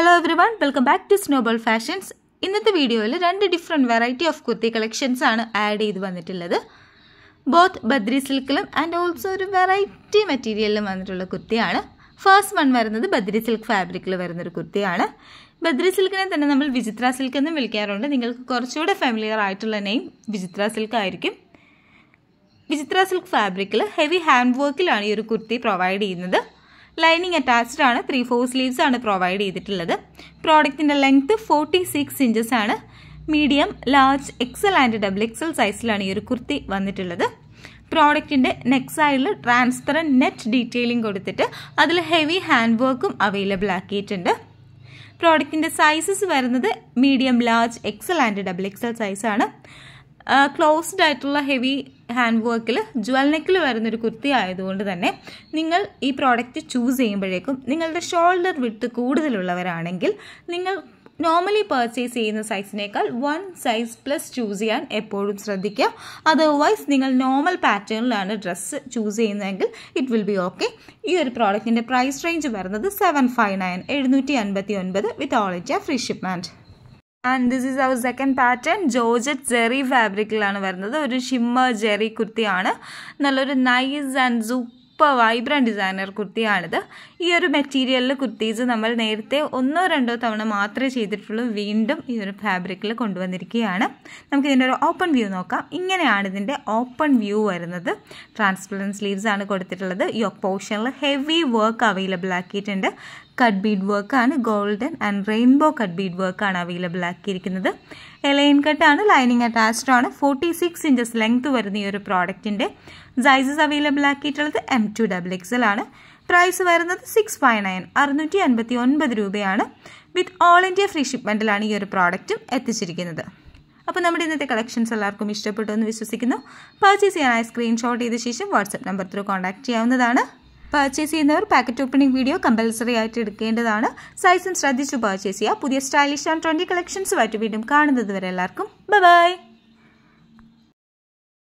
hello everyone welcome back to Snowball Fashions ഇന്നത്തെ വീഡിയോയിൽ രണ്ട് different variety of kurti collections ആണ് ആഡ് ചെയ്ത് വന്നിട്ടുള്ളത് ബോത്ത് ബദ്രി സിൽക്കിലും ആൻഡ് ഓൾസോ ഒരു വെറൈറ്റി മെറ്റീരിയലിലും വന്നിട്ടുള്ള കുർത്തിയാണ് ഫസ്റ്റ് വൺ വരുന്നത് ബദ്രി സിൽക്ക് ഫാബ്രിക്കിൽ വരുന്നൊരു കുർത്തിയാണ് ബദ്രി സിൽക്കിനെ തന്നെ നമ്മൾ വിചിത്ര സിൽക്ക് എന്നും വിളിക്കാറുണ്ട് നിങ്ങൾക്ക് കുറച്ചുകൂടെ ഫെമിലിയർ ആയിട്ടുള്ള നെയിം വിചിത്ര സിൽക്ക് ആയിരിക്കും വിചിത്ര സിൽക്ക് ഫാബ്രിക്കിൽ ഹെവി ഹാൻഡ് വർക്കിലാണ് ഈ ഒരു കുർത്തി പ്രൊവൈഡ് ചെയ്യുന്നത് ലൈനിങ് അറ്റാച്ച്ഡ് ആണ് ത്രീ ഫോർ സ്ലീവ്സ് ആണ് പ്രൊവൈഡ് ചെയ്തിട്ടുള്ളത് പ്രോഡക്റ്റിൻ്റെ ലെങ്ത്ത് ഫോർട്ടി സിക്സ് ഇഞ്ചസ് ആണ് medium large XL and double XL സൈസിലാണ് ഈ ഒരു കുർത്തി വന്നിട്ടുള്ളത് പ്രോഡക്റ്റിൻ്റെ നെക്ക് സൈഡിൽ ട്രാൻസ്പെറൻറ്റ് നെറ്റ് ഡീറ്റെയിലിംഗ് കൊടുത്തിട്ട് അതിൽ ഹെവി ഹാൻഡ് വർക്കും അവൈലബിൾ ആക്കിയിട്ടുണ്ട് പ്രോഡക്റ്റിൻ്റെ സൈസസ് വരുന്നത് medium large XL and double XL സൈസാണ് ക്ലോസ്ഡ് ആയിട്ടുള്ള ഹെവി ഹാൻഡ് വർക്കിൽ ജ്വൽ നെക്കിൽ വരുന്നൊരു കുർത്തി ആയതുകൊണ്ട് തന്നെ നിങ്ങൾ ഈ പ്രോഡക്റ്റ് ചൂസ് ചെയ്യുമ്പോഴേക്കും നിങ്ങളുടെ ഷോൾഡർ വിട്ട് കൂടുതലുള്ളവരാണെങ്കിൽ നിങ്ങൾ നോർമലി പർച്ചേസ് ചെയ്യുന്ന സൈസിനേക്കാൾ വൺ സൈസ് പ്ലസ് ചൂസ് ചെയ്യാൻ എപ്പോഴും ശ്രദ്ധിക്കുക അതർവൈസ് നിങ്ങൾ നോർമൽ പാറ്റേണിലാണ് ഡ്രസ്സ് ചൂസ് ചെയ്യുന്നതെങ്കിൽ ഇറ്റ് വിൽ ബി ഓക്കെ ഈ ഒരു പ്രോഡക്റ്റിൻ്റെ പ്രൈസ് റേഞ്ച് വരുന്നത് സെവൻ ഫൈവ് നയൻ എഴുന്നൂറ്റി അൻപത്തി ഒൻപത് with all India free shipment and this is our second pattern georgette zari ഫാബ്രിക്കിലാണ് വരുന്നത് ഒരു ഷിമ്മർ ജെറി കുർത്തിയാണ് നല്ലൊരു nice and super vibrant designer കുർത്തിയാണിത് ഈ ഒരു മെറ്റീരിയലിൽ കുർത്തീസ് നമ്മൾ നേരത്തെ ഒന്നോ രണ്ടോ തവണ മാത്രമേ ചെയ്തിട്ടുള്ളൂ വീണ്ടും ഈ ഒരു ഫാബ്രിക്കിൽ കൊണ്ടുവന്നിരിക്കുകയാണ് നമുക്ക് ഇതിൻ്റെ ഒരു ഓപ്പൺ വ്യൂ നോക്കാം ഇങ്ങനെയാണ് ഇതിൻ്റെ ഓപ്പൺ വ്യൂ വരുന്നത് ട്രാൻസ്പെറൻറ്റ് സ്ലീവ്സ് ആണ് കൊടുത്തിട്ടുള്ളത് യോക്ക് പോർഷനിൽ ഹെവി വർക്ക് അവൈലബിൾ ആക്കിയിട്ടുണ്ട് കട്ട് ബീഡ് വർക്കാണ് golden and rainbow cut bead വർക്കാണ് അവൈലബിൾ ആക്കിയിരിക്കുന്നത് എലൈൻ കട്ടാണ് ലൈനിങ് അറ്റാച്ച്ഡ് ആണ് ഫോർട്ടി സിക്സ് ഇഞ്ചസ് ലെങ്ത് വരുന്ന ഈ ഒരു പ്രോഡക്റ്റിൻ്റെ സൈസസ് അവൈലബിൾ ആക്കിയിട്ടുള്ളത് എം ടു ഡബിൾ എക്സൽ ആണ് പ്രൈസ് വരുന്നത് സിക്സ് ഫൈവ് നയൻ അറുന്നൂറ്റി അൻപത്തി ഒൻപത് രൂപയാണ് വിത്ത് ഓൾ ഇന്ത്യ ഫ്രീ ഷിപ്മെൻറ്റിലാണ് ഈ ഒരു പ്രോഡക്റ്റും എത്തിച്ചിരിക്കുന്നത് അപ്പോൾ നമ്മുടെ ഇന്നത്തെ കളക്ഷൻസ് എല്ലാവർക്കും ഇഷ്ടപ്പെട്ടു എന്ന് വിശ്വസിക്കുന്നു പർച്ചേസ് ഐ സ്ക്രീൻഷോട്ട് ചെയ്ത ശേഷം വാട്സപ്പ് നമ്പർ ത്രൂ കോൺടാക്ട് ചെയ്യാവുന്നതാണ് പർച്ചേസ് ചെയ്യുന്നവർ പാക്കറ്റ് ഓപ്പണിംഗ് വീഡിയോ കമ്പൽസറി ആയിട്ട് എടുക്കേണ്ടതാണ് സൈസും ശ്രദ്ധിച്ചു പർച്ചേസ് ചെയ്യുക പുതിയ സ്റ്റൈലിഷ് ആൻഡ് ട്വൻറ്റി കളക്ഷൻസുമായിട്ട് വീണ്ടും കാണുന്നത് വരെ എല്ലാവർക്കും ബൈ